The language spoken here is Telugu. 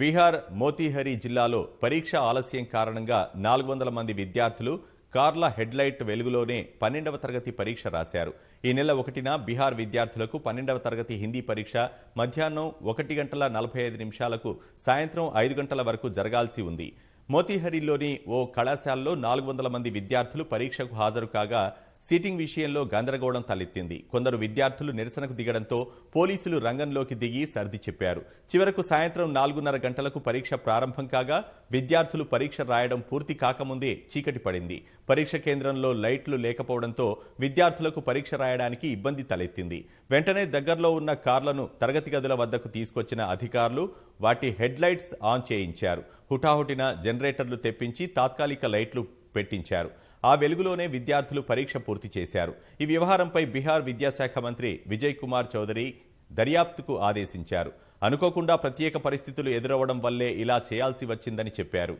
బీహార్ మోతీహరి జిల్లాలో పరీక్ష ఆలస్యం కారణంగా నాలుగు వందల మంది విద్యార్థులు కార్ల హెడ్లైట్ వెలుగులోనే పన్నెండవ తరగతి పరీక్ష రాశారు ఈ నెల ఒకటిన బీహార్ విద్యార్థులకు పన్నెండవ తరగతి హిందీ పరీక్ష మధ్యాహ్నం ఒకటి గంటల నలభై ఐదు నిమిషాలకు సాయంత్రం ఐదు గంటల వరకు జరగాల్సి ఉంది మోతీహరిలోని ఓ కళాశాలలో నాలుగు వందల మంది విద్యార్థులు పరీక్షకు హాజరు కాగా సీటింగ్ విషయంలో గందరగోళం తలెత్తింది కొందరు విద్యార్థులు నిరసనకు దిగడంతో పోలీసులు రంగంలోకి దిగి సర్ది చెప్పారు చివరకు సాయంత్రం నాలుగున్నర గంటలకు పరీక్ష ప్రారంభం కాగా విద్యార్థులు పరీక్ష రాయడం పూర్తి కాకముందే చీకటి పడింది పరీక్ష కేంద్రంలో లైట్లు లేకపోవడంతో విద్యార్థులకు పరీక్ష రాయడానికి ఇబ్బంది తలెత్తింది వెంటనే దగ్గరలో ఉన్న కార్లను తరగతి గదుల వద్దకు తీసుకొచ్చిన అధికారులు వాటి హెడ్లైట్స్ ఆన్ చేయించారు హుటాహుటిన జనరేటర్లు తెప్పించి తాత్కాలిక లైట్లు పెట్టించారు ఆ వెలుగులోనే విద్యార్థులు పరీక్ష పూర్తి చేశారు ఈ వ్యవహారంపై బీహార్ విద్యాశాఖ మంత్రి విజయ్ కుమార్ చౌదరి దర్యాప్తుకు ఆదేశించారు అనుకోకుండా ప్రత్యేక పరిస్థితులు ఎదురవ్వడం వల్లే ఇలా చేయాల్సి వచ్చిందని చెప్పారు